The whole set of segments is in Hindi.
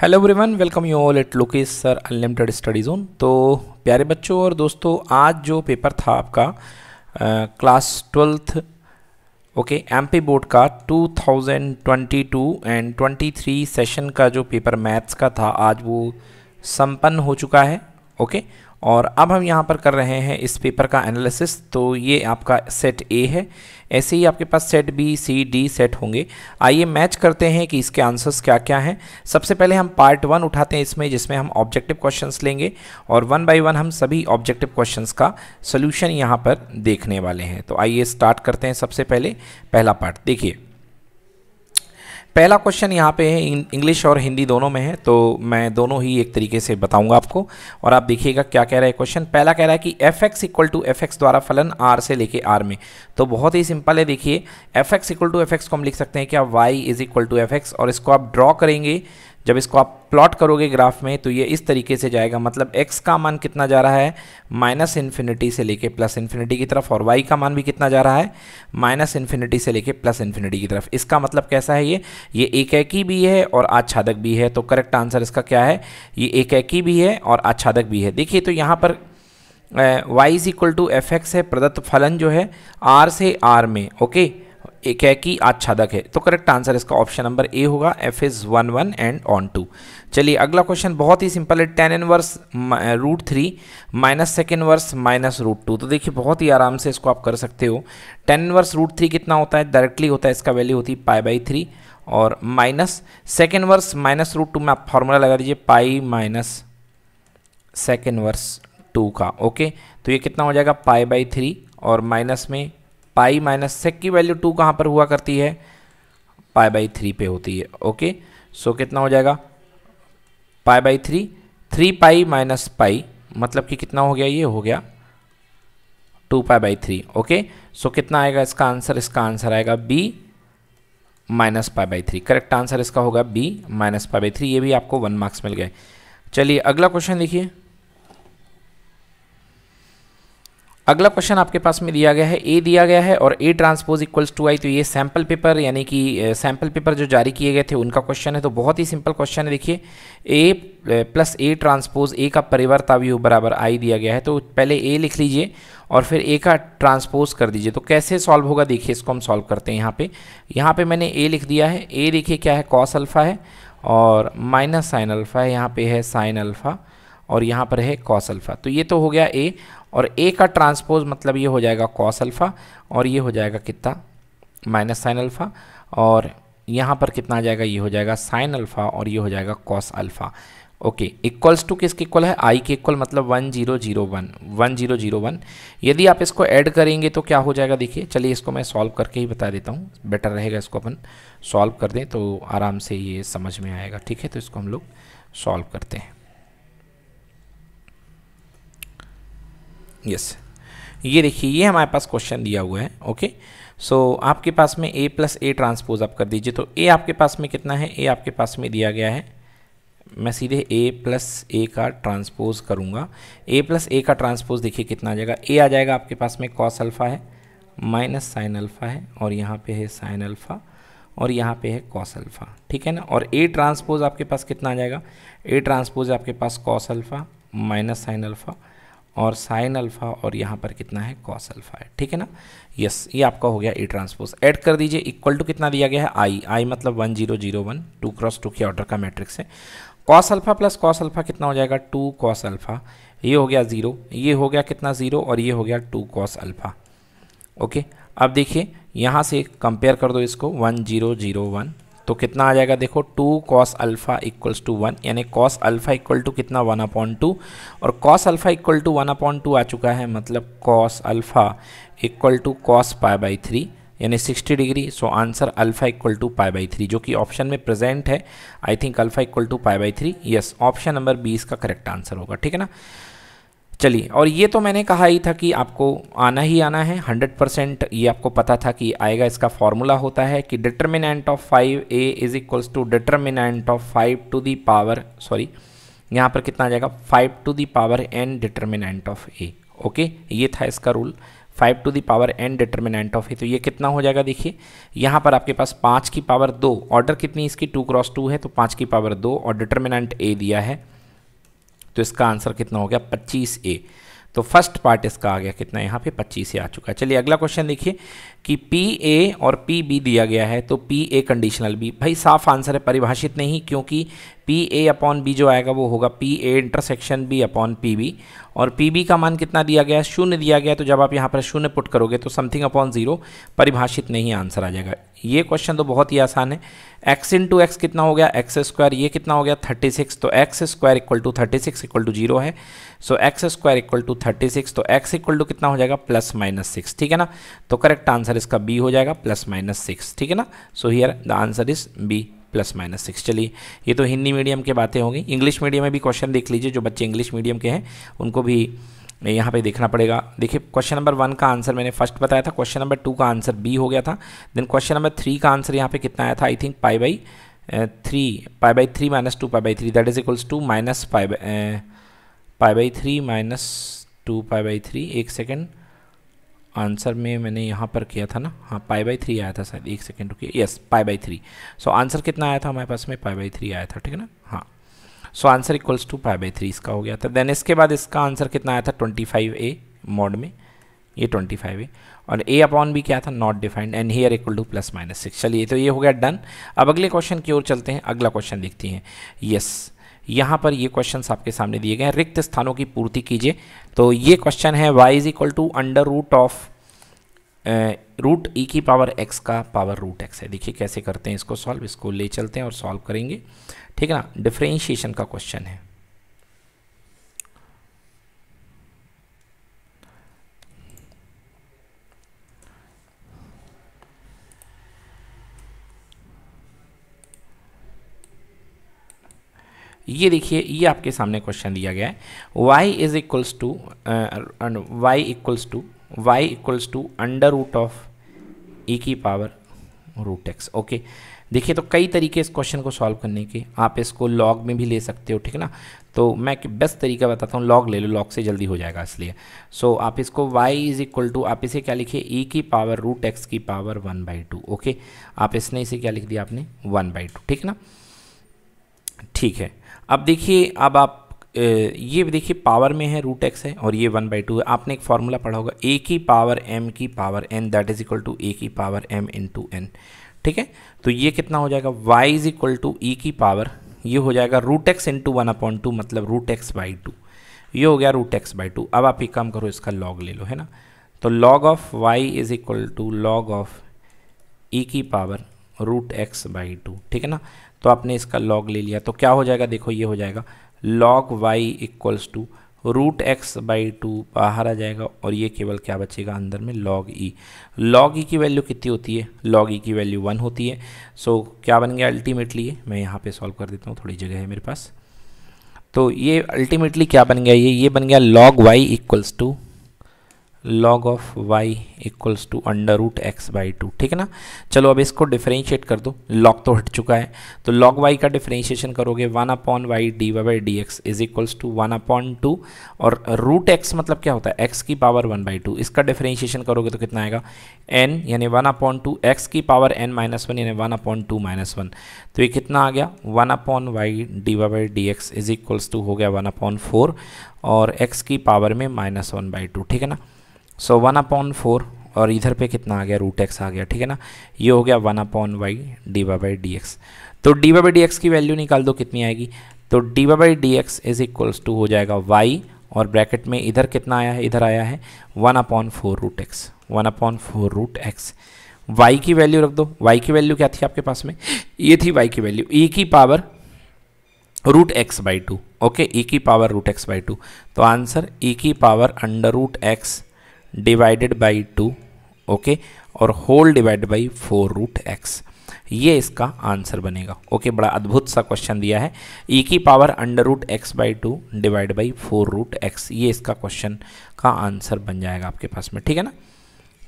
Hello everyone welcome you all at Lokesh sir unlimited study zone तो प्यारे बच्चों और दोस्तों आज जो पेपर था आपका आ, class twelfth okay MP board का 2022 एंड 23 सेशन का जो पेपर मैथ्स का था आज वो संपन्न हो चुका है ओके okay? और अब हम यहाँ पर कर रहे हैं इस पेपर का एनालिसिस तो ये आपका सेट ए है ऐसे ही आपके पास set B C D set होंगे आइए मैच करते हैं कि इसके आंसर्स क्या क्या हैं सबसे पहले हम पार्ट वन उठाते हैं इसमें जिसमें हम ऑब्जेक्टिव क्वेश्चंस लेंगे और वन बाय वन हम सभी ऑब्जेक्टिव क्वेश्चंस का सोल्यूशन यहाँ पर देखने वाले हैं तो आइए स्टार्ट करते हैं सबसे पहले पहला पार्ट देखिए पहला क्वेश्चन यहाँ पे है इंग्लिश और हिंदी दोनों में है तो मैं दोनों ही एक तरीके से बताऊंगा आपको और आप देखिएगा क्या कह रहा है क्वेश्चन पहला कह रहा है कि f x equal to f x द्वारा फलन आर से लेके आर में तो बहुत ही सिंपल है देखिए f x equal to f x को हम लिख सकते हैं क्या y is equal to f x और इसको आप ड्रॉ करेंगे जब इसको आप प्लॉट करोगे ग्राफ में तो ये इस तरीके से जाएगा मतलब x का मान कितना जा रहा है माइनस इन्फिनिटी से लेके प्लस इन्फिनिटी की तरफ और y का मान भी कितना जा रहा है माइनस इन्फिनिटी से लेके प्लस इन्फिनिटी की तरफ इसका मतलब कैसा है ये ये एक एक ही भी है और आच्छादक भी है तो करेक्ट आंसर इसका क्या है ये एक एक ही भी है और आच्छादक भी है देखिए तो यहाँ पर y is equal to f x है प्रदत्त फलन जो है आर से आर में ओके okay? एक है कि आच्छादक है तो करेक्ट आंसर इसका ऑप्शन नंबर ए होगा f is one one and onto चलिए अगला क्वेश्चन बहुत ही सिंपल है tan inverse root three minus secant inverse minus root two तो देखिए बहुत ही आराम से इसको आप कर सकते हो टेन इनवर्स रूट थ्री कितना होता है डायरेक्टली होता है इसका वैल्यू होती है पाई बाई थ्री और minus secant inverse minus root two में आप फार्मूला लगा दीजिए pi minus secant inverse two का ओके तो ये कितना हो जाएगा पाई बाई थ्री और माइनस में पाई माइनस सेक की वैल्यू टू कहाँ पर हुआ करती है पाई बाई थ्री पे होती है ओके सो कितना हो जाएगा pi by three three pi minus pi मतलब कि कितना हो गया ये हो गया two pi by three okay so कितना आएगा इसका आंसर इसका आंसर आएगा B minus pi by three correct answer इसका होगा B minus pi by three ये भी आपको वन मार्क्स मिल गए चलिए अगला क्वेश्चन देखिए अगला क्वेश्चन आपके पास में दिया गया है ए दिया गया है और A transpose equals to I तो ये सैम्पल पेपर यानी कि सैम्पल पेपर जो जारी किए गए थे उनका क्वेश्चन है तो बहुत ही सिंपल क्वेश्चन है देखिए ए प्लस ए ट्रांसपोज ए का परिवर्त आव्यू बराबर आई दिया गया है तो पहले ए लिख लीजिए और फिर ए का ट्रांसपोज कर दीजिए तो कैसे सॉल्व होगा देखिए इसको हम सॉल्व करते हैं यहाँ पर यहाँ पर मैंने ए लिख दिया है ए देखिए क्या है कॉस अल्फ़ा है और माइनस साइन अल्फ़ा है यहाँ पर है साइन अल्फ़ा और यहाँ पर है कॉस अल्फ़ा तो ये तो हो गया ए और ए का ट्रांसपोज मतलब ये हो जाएगा कॉस अल्फ़ा और ये हो जाएगा कितना माइनस साइन अल्फ़ा और यहाँ पर कितना आ जाएगा ये हो जाएगा साइन अल्फ़ा और ये हो जाएगा cos alpha okay equals to किसके इक्वल है आई के इक्वल मतलब one zero zero one one zero zero one यदि आप इसको ऐड करेंगे तो क्या हो जाएगा देखिए चलिए इसको मैं सॉल्व करके ही बता देता हूँ बेटर रहेगा इसको अपन सॉल्व कर दें तो आराम से ये समझ में आएगा ठीक है तो इसको हम लोग सॉल्व करते हैं यस ये देखिए ये हमारे पास क्वेश्चन दिया हुआ है ओके सो so, आपके पास में ए प्लस ए ट्रांसपोज आप कर दीजिए तो ए आपके पास में कितना है ए आपके पास में दिया गया है मैं सीधे ए प्लस ए का ट्रांसपोज करूँगा ए प्लस ए का ट्रांसपोज देखिए कितना आ जाएगा ए आ जाएगा आपके पास में cos अल्फ़ा है माइनस साइन अल्फ़ा है और यहाँ पे है साइन अल्फ़ा और यहाँ पे है cos अल्फ़ा ठीक है ना और ए ट्रांसपोज आपके पास कितना आ जाएगा ए ट्रांसपोज आपके पास cos alpha minus sine alpha और साइन अल्फ़ा और यहाँ पर कितना है कॉस अल्फ़ा है ठीक है ना यस ये आपका हो गया ई ट्रांसपोज ऐड कर दीजिए इक्वल टू कितना दिया गया है आई आई मतलब one zero zero one two cross two के ऑर्डर का मैट्रिक्स है cos alpha plus cos alpha कितना हो जाएगा टू कॉस अल्फ़ा ये हो गया ज़ीरो ये हो गया कितना ज़ीरो और ये हो गया टू कॉस अल्फ़ा ओके अब देखिए यहाँ से कंपेयर कर दो इसको वन जीरो जीरो वन तो कितना आ जाएगा देखो two cos alpha equals to one यानी कॉस अल्फ़ा इक्वल टू कितना वन अपॉन टू और cos alpha equal to one upon two आ चुका है मतलब cos alpha equal to cos pi by three यानी sixty degree so answer alpha equal to pi by three जो कि ऑप्शन में प्रेजेंट है I think alpha equal to pi by three yes option number B इसका करेक्ट आंसर होगा ठीक है ना चलिए और ये तो मैंने कहा ही था कि आपको आना ही आना है 100 परसेंट ये आपको पता था कि आएगा इसका फॉर्मूला होता है कि determinant of five A is equals to determinant of five to the power sorry यहाँ पर कितना आ जाएगा five to the power n determinant of A okay ये था इसका rule five to the power n determinant of A तो ये कितना हो जाएगा देखिए यहाँ पर आपके पास पाँच की पावर दो ऑर्डर कितनी इसकी टू क्रॉस टू है तो पाँच की पावर दो और डिटर्मिनेंट ए दिया है तो इसका आंसर कितना हो गया पच्चीस ए तो फर्स्ट पार्ट इसका आ गया कितना यहाँ पे पच्चीस ए आ चुका है चलिए अगला क्वेश्चन देखिए कि पी ए और पी बी दिया गया है तो पी ए कंडीशनल बी भाई साफ आंसर है परिभाषित नहीं क्योंकि पी ए अपॉन बी जो आएगा वो होगा पी ए intersection B upon P B और पी बी का मान कितना दिया गया है शून्य दिया गया तो जब आप यहाँ पर शून्य पुट करोगे तो समथिंग अपॉन जीरो परिभाषित नहीं आंसर आ जाएगा ये क्वेश्चन तो बहुत ही आसान है एक्स इन टू एक्स कितना हो गया एक्स स्क्वायर ये कितना हो गया थर्टी सिक्स तो x square equal to thirty six equal to zero है so x square equal to thirty six तो एक्स इक्वल टू कितना हो जाएगा प्लस माइनस सिक्स ठीक है ना तो करेक्ट आंसर आंसर इसका बी हो जाएगा प्लस माइनस सिक्स ठीक है ना so here the answer is B plus minus six चलिए ये तो हिंदी मीडियम की बातें होंगी इंग्लिश मीडियम में भी क्वेश्चन देख लीजिए जो बच्चे इंग्लिश मीडियम के हैं उनको भी यहाँ पे देखना पड़ेगा देखिए क्वेश्चन नंबर वन का आंसर मैंने फर्स्ट बताया था क्वेश्चन नंबर टू का आंसर बी हो गया था देन क्वेश्चन नंबर थ्री का आंसर यहाँ पे कितना आया था I think pi by three pi by three minus two pi by three that is equals to minus pi pi by three minus two pi by three एक सेकेंड आंसर में मैंने यहाँ पर किया था ना हाँ पाई बाई थ्री आया था शायद एक सेकेंड रुकी yes pi by three so answer कितना आया था हमारे पास में पाई बाई थ्री आया था ठीक है ना हाँ so answer equals to pi by three इसका हो गया था देन इसके बाद इसका आंसर कितना आया था ट्वेंटी फाइव ए मॉड में ये ट्वेंटी फाइव ए और ए अपॉन भी क्या था not defined and here equal to plus minus six चलिए तो ये हो गया डन अब अगले क्वेश्चन की ओर चलते हैं अगला क्वेश्चन देखते हैं यस yes. यहाँ पर ये क्वेश्चन आपके सामने दिए गए हैं रिक्त स्थानों की पूर्ति कीजिए तो ये क्वेश्चन है Y is equal to under root of root e की पावर एक्स का पावर रूट एक्स है देखिए कैसे करते हैं इसको सॉल्व इसको ले चलते हैं और सॉल्व करेंगे ठीक है ना डिफ्रेंशिएशन का क्वेश्चन है ये देखिए ये आपके सामने क्वेश्चन दिया गया है Y is equals to Y equals to Y equals to under root of e की पावर रूट एक्स ओके देखिए तो कई तरीके इस क्वेश्चन को सॉल्व करने के आप इसको लॉग में भी ले सकते हो ठीक ना तो मैं बेस्ट तरीका बताता हूँ लॉग ले लो लॉग से जल्दी हो जाएगा इसलिए सो so, आप इसको y इज इक्वल टू आप इसे क्या लिखिए e की पावर रूट एक्स की power one by two okay आप इसने इसे क्या लिख दिया आपने वन बाई टू ठीक ना ठीक है अब देखिए अब आप ये देखिए पावर में है रूट एक्स है और ये वन बाई टू है आपने एक फार्मूला पढ़ा होगा ए की पावर एम की power n that is equal to a की power m into n ठीक है तो ये कितना हो जाएगा y is equal to e की पावर ये हो जाएगा root x into one upon two मतलब रूट एक्स बाई टू ये हो गया रूट एक्स बाई टू अब आप एक काम करो इसका लॉग ले लो है ना तो log of y is equal to log of e की power root x by two ठीक है ना तो आपने इसका लॉग ले लिया तो क्या हो जाएगा देखो ये हो जाएगा log y equals to root x by two बाहर आ जाएगा और ये केवल क्या बचेगा अंदर में लॉग ई लॉग ई की वैल्यू कितनी होती है लॉग ई e की वैल्यू वन होती है सो so, क्या बन गया अल्टीमेटली ये मैं यहाँ पे सॉल्व कर देता हूँ थोड़ी जगह है मेरे पास तो ये अल्टीमेटली क्या बन गया ये ये बन गया log y equals to log of y equals to under root x by two ठीक है ना चलो अब इसको डिफ्रेंशिएट कर दो लॉग तो हट चुका है तो लॉग वाई का डिफ्रेंशिएशन करोगे one upon y d y by d x is equals to one upon two और रूट एक्स मतलब क्या होता है एक्स की पावर वन बाई टू इसका डिफ्रेंशिएशन करोगे तो कितना आएगा एन यानी वन अपॉन टू एक्स की पावर एन माइनस वन यानी one upon two minus one तो ये कितना आ गया one upon y d y by d x is equals to हो गया वन अपॉन फोर और एक्स की पावर में माइनस वन बाई टू ठीक है ना सो वन अपॉन फोर और इधर पे कितना आ गया रूट एक्स आ गया ठीक है ना ये हो गया one upon y d y by d x तो d y by d x की वैल्यू निकाल दो कितनी आएगी तो d y by d x is equals to हो जाएगा वाई और ब्रैकेट में इधर कितना आया है इधर आया है one upon four root x one upon four root x y की वैल्यू रख दो वाई की वैल्यू क्या थी आपके पास में ये थी वाई की वैल्यू ई e की power root x by two okay e की power root x by two तो आंसर ई e की power under root x divided by two okay और whole divide by four root x ये इसका आंसर बनेगा ओके बड़ा अद्भुत सा क्वेश्चन दिया है ई e की power under root x by two divide by four root x ये इसका क्वेश्चन का आंसर बन जाएगा आपके पास में ठीक है ना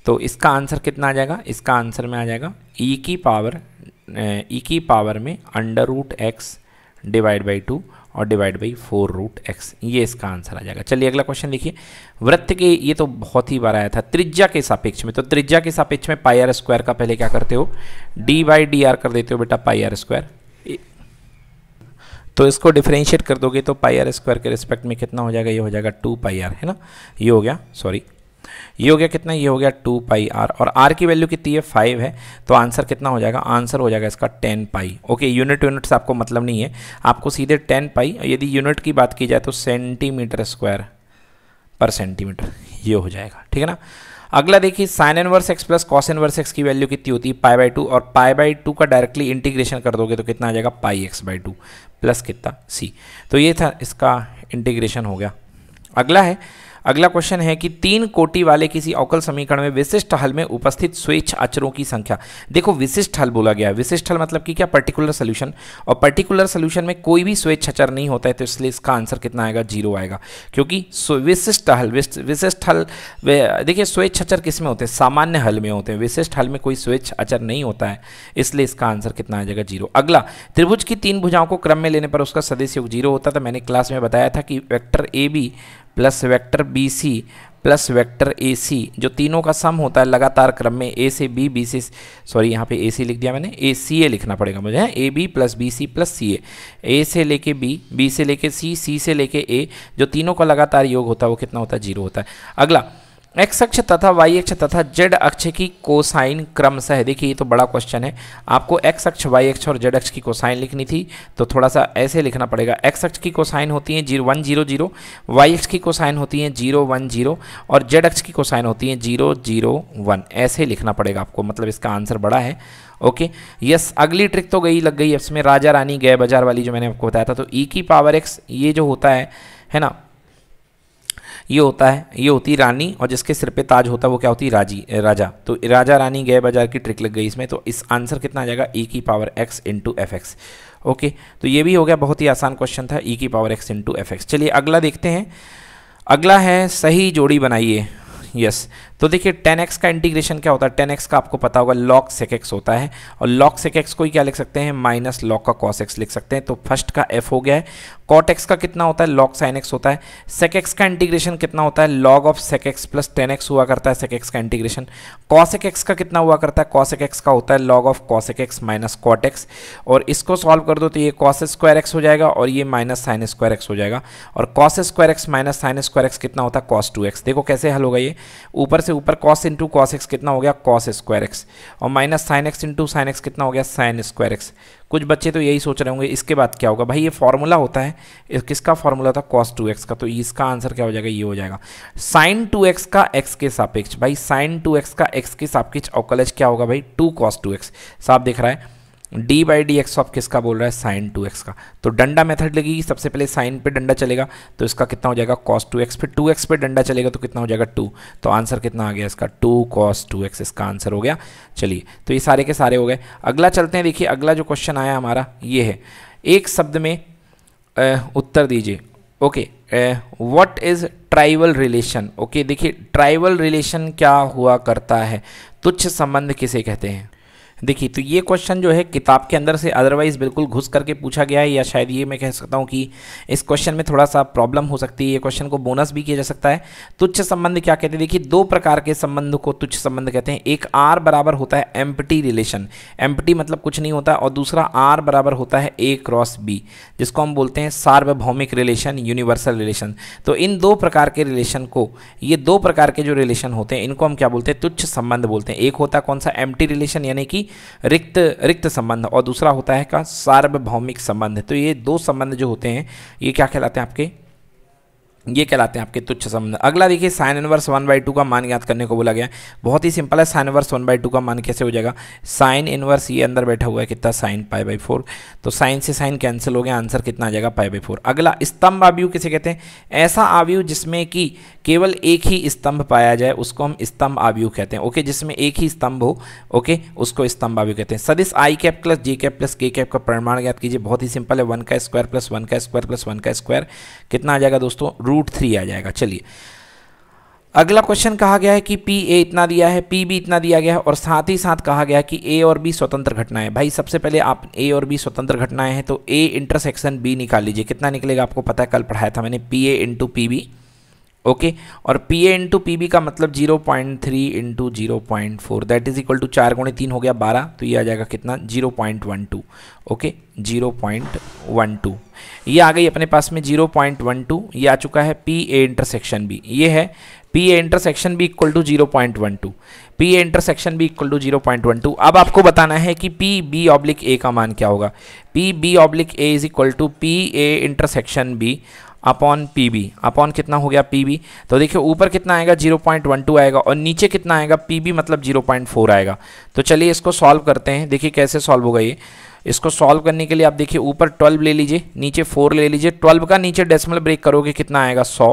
तो इसका आंसर कितना आ जाएगा इसका आंसर में आ जाएगा ई e की पावर ई e की पावर में under root x divide by two और divide by four root x ये इसका आंसर आ जाएगा चलिए अगला क्वेश्चन देखिए वृत्त के ये तो बहुत ही बार आया था त्रिज्या के सापेक्ष में तो त्रिज्या के सापेक्ष में पाई आर स्क्वायर का पहले क्या करते हो डी बाई डी आर कर देते हो बेटा पाई आर स्क्वायर तो इसको डिफ्रेंशिएट कर दोगे तो पाई आर स्क्वायर के रिस्पेक्ट में कितना हो जाएगा ये हो जाएगा टू पाई आर है ना ये हो गया सॉरी ये हो गया कितना ये हो गया टू पाई आर और आर की वैल्यू कितनी है फाइव है तो आंसर कितना हो जाएगा आंसर हो जाएगा इसका ten pi okay unit unit से आपको मतलब नहीं है आपको सीधे टेन पाई यदि यूनिट की बात की जाए तो सेंटीमीटर स्क्वायर पर सेंटीमीटर ये हो जाएगा ठीक है ना अगला देखिए sine inverse x plus cos inverse x की वैल्यू कितनी होती है पाई बाई टू और पाई बाई टू का डायरेक्टली इंटीग्रेशन कर दोगे तो कितना आ जाएगा pi x by two plus कितना सी तो ये था इसका इंटीग्रेशन हो गया अगला है अगला क्वेश्चन है कि तीन कोटि वाले किसी अवकल समीकरण में विशिष्ट हल में उपस्थित स्वेच्छ अचरों की संख्या देखो विशिष्ट हल बोला गया है विशिष्ट हल मतलब कि क्या पर्टिकुलर सोल्यूशन और पर्टिकुलर सोल्यूशन में कोई भी स्वेच्छ अचर नहीं होता है तो इसलिए इसका आंसर कितना आएगा जीरो आएगा क्योंकि विशिष्ट हल विशिष्ट हल देखिए स्वेच्छ अचर किस में होते हैं सामान्य हल में होते हैं विशिष्ट हल में कोई स्वेच्छ अचर नहीं होता है इसलिए इसका आंसर कितना आ जाएगा जीरो अगला त्रिभुज की तीन भुजाओं को क्रम में लेने पर उसका सदस्य योग जीरो होता था मैंने क्लास में बताया था कि vector a b plus vector b c plus vector a c जो तीनों का सम होता है लगातार क्रम में ए से बी बी से सॉरी यहाँ पे ए सी लिख दिया मैंने ए सी ए लिखना पड़ेगा मुझे a b plus b c plus c a a से लेके बी बी से लेके सी सी से लेके ए जो तीनों का लगातार योग होता है वो कितना होता है जीरो होता है अगला एक्स अक्ष तथा वाई अक्ष तथा जेड अक्ष की कोसाइन क्रमशः देखिए ये तो बड़ा क्वेश्चन है आपको एक्स अक्ष वाई अक्ष और जेड अक्ष की कोसाइन लिखनी थी तो थोड़ा सा ऐसे लिखना पड़ेगा एक्स अक्ष की कोसाइन होती है zero one zero zero y अक्ष की कोसाइन होती है जीरो वन जीरो और जेड अक्ष की कोसाइन होती है जीरो जीरो वन ऐसे लिखना पड़ेगा आपको मतलब इसका आंसर बड़ा है ओके यस अगली ट्रिक तो गई लग गई इसमें राजा रानी गए बाजार वाली जो मैंने आपको बताया था तो ई e की पावर एक्स ये जो होता है है ना ये होता है ये होती रानी और जिसके सिर पे ताज होता है वो क्या होती राजी राजा तो राजा रानी गए बाजार की ट्रिक लग गई इसमें तो इस आंसर कितना आ जाएगा ई e की power x into f x okay तो ये भी हो गया बहुत ही आसान क्वेश्चन था ई e की power x into f x चलिए अगला देखते हैं अगला है सही जोड़ी बनाइए यस तो देखिए टेन एक्स का इंटीग्रेशन क्या होता है टेन एक्स का आपको पता होगा लॉक सेक एक्स होता है और लॉक सेक एक्स को ही क्या लिख सकते हैं माइनस लॉक का कॉस एक्स लिख सकते हैं तो फर्स्ट का एफ हो गया है कॉट एक्स का कितना होता है लॉक साइन एक्स होता है सेक एक्स का इंटीग्रेशन कितना होता है log of sec x plus tan x हुआ करता है सेक एक्स का इंटीग्रेशन कॉसेक एक्स का कितना हुआ करता है कॉसेक एक्स का होता है log of cosec x minus cot x और इसको सॉल्व कर दो तो ये कॉस स्क्वायर एक्स हो जाएगा और ये माइनस साइन स्क्वायर एक्स हो जाएगा और cos square x minus sine square x कितना होता है कॉस टू एक्स देखो कैसे हल होगा ये ऊपर से ऊपर कॉस इंटू कॉस एक्स कितना हो गया कॉस स्क्वायर एक्स और minus sine x into sine x कितना हो गया साइन स्क्वायर एक्स कुछ बच्चे तो यही सोच रहे होंगे इसके बाद क्या होगा भाई ये फॉर्मूला होता है किसका फॉर्मूला था कॉस टू एक्स का तो इसका आंसर क्या हो जाएगा ये हो जाएगा साइन टू एक्स का एक्स के सापेक्ष भाई साइन टू एक्स का एक्स के सापेक्ष अवकलज क्या होगा भाई टू कॉस टू एक्स साफ दिख रहा है d by d x of किसका बोल रहा है साइन टू एक्स का तो डंडा मेथड लगेगी सबसे पहले साइन पे डंडा चलेगा तो इसका कितना हो जाएगा कॉस टू एक्स फिर टू एक्स पे डंडा चलेगा तो कितना हो जाएगा टू तो आंसर कितना आ गया इसका टू कॉस टू एक्स इसका आंसर हो गया चलिए तो ये सारे के सारे हो गए अगला चलते हैं देखिए अगला जो क्वेश्चन आया हमारा ये है एक शब्द में ए, उत्तर दीजिए okay what is trivial relation okay देखिए ट्राइबल रिलेशन क्या हुआ करता है तुच्छ संबंध किसे कहते हैं देखिए तो ये क्वेश्चन जो है किताब के अंदर से अदरवाइज़ बिल्कुल घुस करके पूछा गया है या शायद ये मैं कह सकता हूँ कि इस क्वेश्चन में थोड़ा सा प्रॉब्लम हो सकती है ये क्वेश्चन को बोनस भी किया जा सकता है तुच्छ संबंध क्या कहते हैं देखिए दो प्रकार के संबंध को तुच्छ संबंध कहते हैं एक आर बराबर होता है एम्पटी रिलेशन एम्पटी मतलब कुछ नहीं होता और दूसरा आर बराबर होता है ए क्रॉस बी जिसको हम बोलते हैं सार्वभौमिक रिलेशन यूनिवर्सल रिलेशन तो इन दो प्रकार के रिलेशन को ये दो प्रकार के जो रिलेशन होते हैं इनको हम क्या बोलते हैं तुच्छ संबंध बोलते हैं एक होता कौन सा एम्प्टी रिलेशन यानी कि रिक्त रिक्त संबंध और दूसरा होता है का सार्वभौमिक संबंध तो ये दो संबंध जो होते हैं ये क्या कहलाते हैं आपके ये कहलाते हैं आपके तुच्छ संबंध अगला देखिए sine inverse one by two का मान याद करने को बोला गया बहुत ही सिंपल है sine inverse one by two का मान कैसे हो जाएगा साइन इनवर्स ये अंदर बैठा हुआ है कितना साइन पाई बाई फोर तो साइन से साइन कैंसिल हो गया आंसर कितना आ जाएगा पाई बाई फोर अगला स्तंभ आवयु किसे कहते हैं ऐसा आवयु जिसमें कि केवल एक ही स्तंभ पाया जाए उसको हम स्तंभ आवयु कहते हैं ओके जिसमें एक ही स्तंभ हो ओके उसको स्तंभ आवयु कहते हैं सदिश i cap plus j cap plus k cap का परिमाण याद कीजिए बहुत ही सिंपल है वन का स्क्वायर प्लस वन का स्क्वायर प्लस वन का स्क्वायर कितना आ जाएगा दोस्तों रूट रूट थ्री आ जाएगा चलिए अगला क्वेश्चन कहा गया है कि पी ए इतना दिया है पी बी इतना दिया गया है और साथ ही साथ कहा गया है कि ए और बी स्वतंत्र घटनाएं भाई सबसे पहले आप ए और बी स्वतंत्र घटनाएं हैं तो ए इंटरसेक्शन बी निकाल लीजिए कितना निकलेगा आपको पता है कल पढ़ाया था मैंने p a into p b okay और p a into p B का मतलब zero point three into zero point four that is equal to चार गुणे तीन हो गया बारह तो ये आ जाएगा कितना zero point one two okay zero point one two ये आ गई अपने पास में जीरो पॉइंट वन टू ये आ चुका है पी ए इंटरसेक्शन बी ये है p A intersection b equal to zero point one two p A intersection b equal to zero point one two अब आपको बताना है कि पी बी ऑब्लिक ए का मान क्या होगा p b oblique a is equal to p A intersection B upon P b upon कितना हो गया पी बी तो देखिए ऊपर कितना आएगा जीरो पॉइंट वन टू आएगा और नीचे कितना आएगा पी बी मतलब जीरो पॉइंट फोर आएगा तो चलिए इसको सॉल्व करते हैं देखिए कैसे सॉल्व होगा ये इसको सॉल्व करने के लिए आप देखिए ऊपर 12 ले लीजिए नीचे 4 ले लीजिए 12 का नीचे डेसिमल ब्रेक करोगे कितना आएगा 100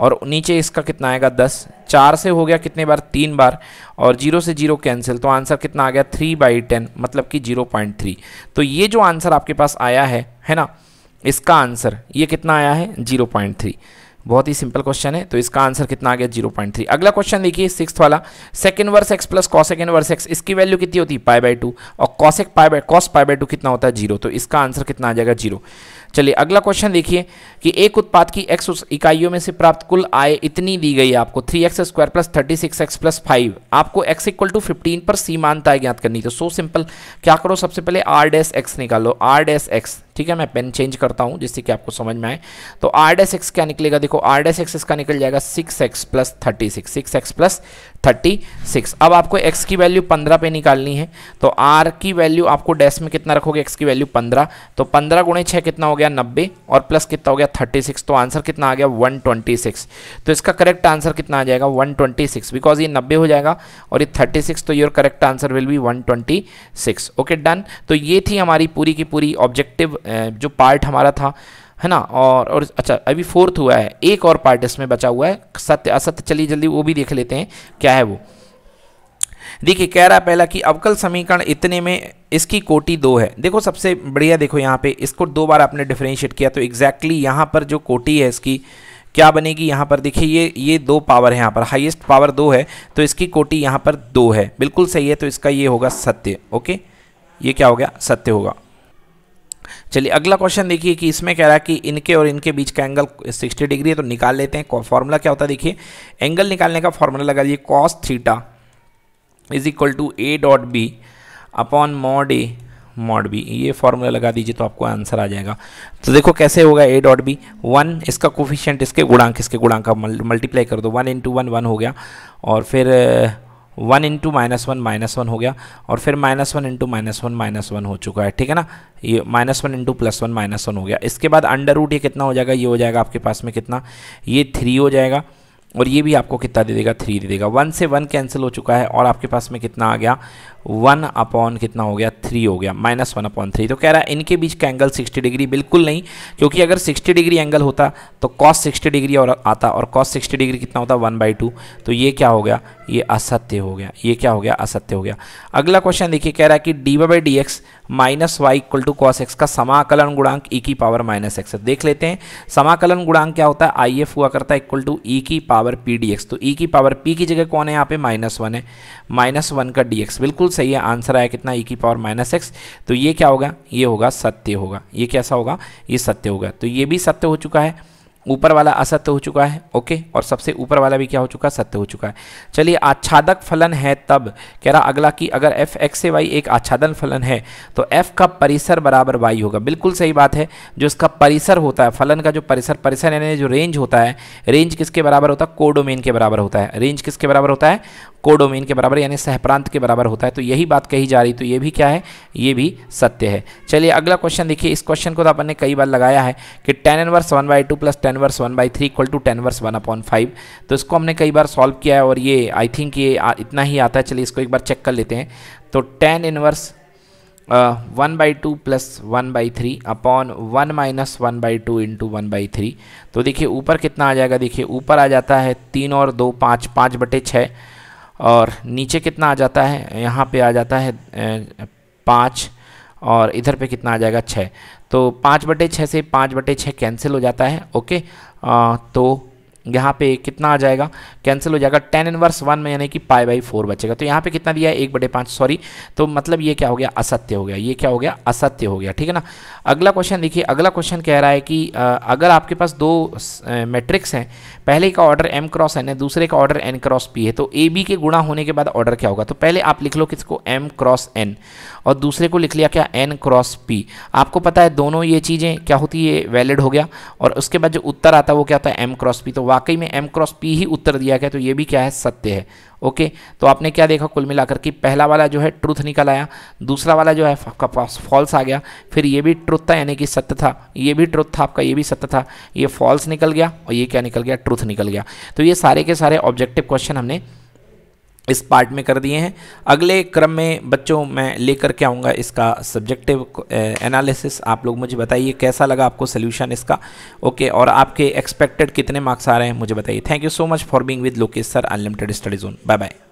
और नीचे इसका कितना आएगा 10 चार से हो गया कितने बार तीन बार और जीरो से जीरो कैंसिल तो आंसर कितना आ गया थ्री बाई टेन मतलब कि जीरो पॉइंट थ्री तो ये जो आंसर आपके पास आया है है ना इसका आंसर ये कितना आया है जीरो पॉइंट थ्री बहुत ही सिंपल क्वेश्चन है तो इसका आंसर कितना आ गया जीरो पॉइंट थ्री अगला क्वेश्चन देखिए सिक्स वाला second verse x plus cosec verse x इसकी वैल्यू कितनी होती है पाई बाई टू और cosec pi by cos pi by two कितना होता है जीरो तो इसका आंसर कितना आ जाएगा जीरो चलिए अगला क्वेश्चन देखिए कि एक उत्पाद की एक्स इकाइयों में से प्राप्त कुल आय इतनी दी गई है आपको three x square plus thirty six x plus five आपको एक्स इक्वल टू फिफ्टीन पर सीमांत आय ज्ञात करनी तो सो सिंपल क्या करो सबसे पहले आर डैस एक्स निकालो आर डैस एक्स ठीक है मैं पेन चेंज करता हूँ जिससे कि आपको समझ में आए तो आर डेस एक्स क्या निकलेगा देखो आर डेस एक्स इसका निकल जाएगा six x plus thirty six six x plus thirty six अब आपको एक्स की वैल्यू पंद्रह पे निकालनी है तो आर की वैल्यू आपको डेस में कितना रखोगे एक्स की वैल्यू पंद्रह तो पंद्रह गुणे छः कितना हो गया नब्बे और प्लस कितना हो गया थर्टी सिक्स तो आंसर कितना आ गया वन ट्वेंटी सिक्स तो इसका करेक्ट आंसर कितना आ जाएगा वन ट्वेंटी सिक्स बिकॉज ये नब्बे हो जाएगा और ये थर्टी सिक्स तो your correct answer will be one twenty six okay done तो ये थी हमारी पूरी की पूरी ऑब्जेक्टिव जो पार्ट हमारा था है ना और और अच्छा अभी फोर्थ हुआ है एक और पार्ट इसमें बचा हुआ है सत्य असत्य चलिए जल्दी वो भी देख लेते हैं क्या है वो देखिए कह रहा है पहला कि अवकल समीकरण इतने में इसकी कोटि दो है देखो सबसे बढ़िया देखो यहाँ पे इसको दो बार आपने डिफ्रेंशिएट किया तो एग्जैक्टली exactly यहाँ पर जो कोटि है इसकी क्या बनेगी यहाँ पर देखिए ये ये दो पावर है यहाँ पर हाईएस्ट पावर दो है तो इसकी कोटि यहाँ पर दो है बिल्कुल सही है तो इसका ये होगा सत्य ओके ये क्या हो गया सत्य होगा चलिए अगला क्वेश्चन देखिए कि इसमें कह रहा है कि इनके और इनके बीच का एंगल 60 डिग्री है तो निकाल लेते हैं फॉर्मूला क्या होता है देखिए एंगल निकालने का फॉर्मूला लगा दिए cos theta is equal to a dot b upon mod a mod b ये फॉर्मूला लगा दीजिए तो आपको आंसर आ जाएगा तो देखो कैसे होगा ए डॉट बी वन इसका कोफिशियंट इसके गुणांक इसके गुणांक का मल्टीप्लाई कर दो वन इंटू वन वन हो गया और फिर one into minus one minus one हो गया और फिर minus one into minus one minus one हो चुका है ठीक है ना ये minus one into plus one minus one हो गया इसके बाद अंडर रूट ये कितना हो जाएगा ये हो जाएगा आपके पास में कितना ये थ्री हो जाएगा और ये भी आपको कितना दे देगा थ्री दे देगा वन से वन कैंसिल हो चुका है और आपके पास में कितना आ गया वन अपॉन कितना हो गया थ्री हो गया माइनस वन अपॉन थ्री तो कह रहा है इनके बीच का एंगल सिक्सटी डिग्री बिल्कुल नहीं क्योंकि अगर सिक्सटी डिग्री एंगल होता तो कॉस सिक्सटी डिग्री और आता और कॉस सिक्सटी डिग्री कितना होता वन बाई टू तो ये क्या हो गया ये असत्य हो गया ये क्या हो गया असत्य हो गया अगला क्वेश्चन देखिए कह रहा है कि d y by d x minus y equal to cos x का समाकलन गुणांक ई e की पावर माइनस एक्स देख लेते हैं समाकलन गुणांक क्या होता है आई एफ हुआ करता है इक्वल टू ई की पावर पी डी एक्स तो ई e की पावर पी की जगह कौन है यहाँ पे माइनस वन है माइनस वन का डी एक्स बिल्कुल सही है आंसर आया कितना ई e की पावर माइनस एक्स तो ये क्या होगा ये होगा सत्य होगा ये कैसा होगा ये सत्य होगा तो ये भी सत्य हो चुका है ऊपर वाला असत्य हो चुका है ओके और सबसे ऊपर वाला भी क्या हो चुका है सत्य हो चुका है चलिए आच्छादक फलन है तब कह रहा अगला कि अगर एफ एक्स से वाई एक आच्छादन फलन है तो एफ का परिसर बराबर वाई होगा बिल्कुल सही बात है जो इसका परिसर होता है फलन का जो परिसर परिसर यानी जो रेंज होता है रेंज किसके बराबर होता है कोडोमेन के बराबर होता है रेंज किसके बराबर होता है कोडोमेन के बराबर यानी सहप्रांत के बराबर होता है तो यही बात कही जा रही तो ये भी क्या है ये भी सत्य है चलिए अगला क्वेश्चन देखिए इस क्वेश्चन को तो अपन ने कई बार लगाया है कि tan inverse one by two plus tan verse one by three equal to tan verse one upon five तो इसको हमने कई बार सॉल्व किया है और ये आई थिंक ये इतना ही आता है चलिए इसको एक बार चेक कर लेते हैं तो tan inverse one by two plus one by three upon one minus one by two into one by three तो देखिए ऊपर कितना आ जाएगा देखिए ऊपर आ जाता है तीन और दो पाँच पाँच बटे छः और नीचे कितना आ जाता है यहाँ पे आ जाता है पाँच और इधर पे कितना आ जाएगा छः तो पाँच बटे छः से पाँच बटे छः कैंसिल हो जाता है ओके आ, तो यहाँ पे कितना आ जाएगा कैंसिल हो जाएगा टेन इनवर्स वन में यानी कि पाई बाई फोर बचेगा तो यहाँ पे कितना दिया है एक बटे पाँच सॉरी तो मतलब ये क्या हो गया असत्य हो गया ये क्या हो गया असत्य हो गया ठीक है ना अगला क्वेश्चन देखिए अगला क्वेश्चन कह रहा है कि आ, अगर आपके पास दो मैट्रिक्स हैं पहले का ऑर्डर एम क्रॉस एन है दूसरे का ऑर्डर एन क्रॉस पी है तो ए बी के गुणा होने के बाद ऑर्डर क्या होगा तो पहले आप लिख लो किसको एम क्रॉस एन और दूसरे को लिख लिया क्या एन क्रॉस पी आपको पता है दोनों ये चीज़ें क्या होती है वैलिड हो गया और उसके बाद जो उत्तर आता है वो क्या होता है एम क्रॉस पी तो वाकई में एम क्रॉस पी ही उत्तर दिया गया तो ये भी क्या है सत्य है ओके तो आपने क्या देखा कुल मिलाकर कि पहला वाला जो है ट्रुथ निकल आया दूसरा वाला जो है आपका फॉल्स आ गया फिर ये भी ट्रुथ था यानी कि सत्य था ये भी ट्रुथ था आपका ये भी सत्य था ये फॉल्स निकल गया और ये क्या निकल गया ट्रुथ निकल गया तो ये सारे के सारे ऑब्जेक्टिव क्वेश्चन हमने इस पार्ट में कर दिए हैं अगले क्रम में बच्चों मैं लेकर के आऊँगा इसका सब्जेक्टिव एनालिसिस आप लोग मुझे बताइए कैसा लगा आपको सोल्यूशन इसका ओके और आपके एक्सपेक्टेड कितने मार्क्स आ रहे हैं मुझे बताइए thank you so much for being with Lokesh sir unlimited study zone bye bye